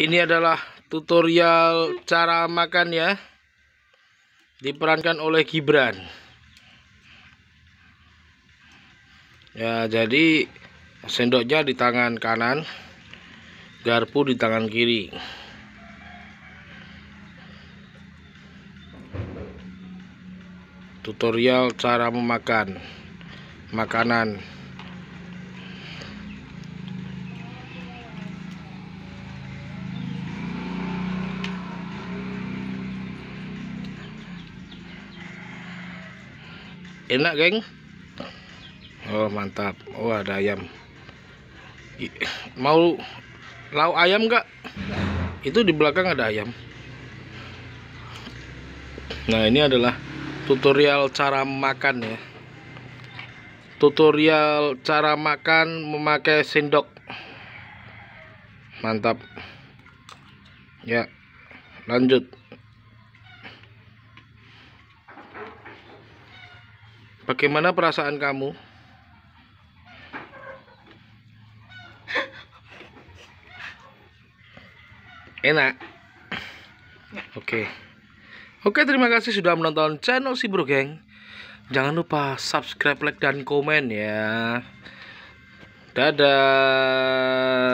Ini adalah tutorial cara makan ya. Diperankan oleh Gibran. Ya, jadi sendoknya di tangan kanan, garpu di tangan kiri. Tutorial cara memakan makanan enak geng oh mantap oh ada ayam mau lauk ayam enggak itu di belakang ada ayam nah ini adalah tutorial cara makan ya tutorial cara makan memakai sendok mantap ya lanjut Bagaimana perasaan kamu? Enak. Ya. Oke. Oke, terima kasih sudah menonton channel si Bro Gang. Jangan lupa subscribe, like dan komen ya. Dadah.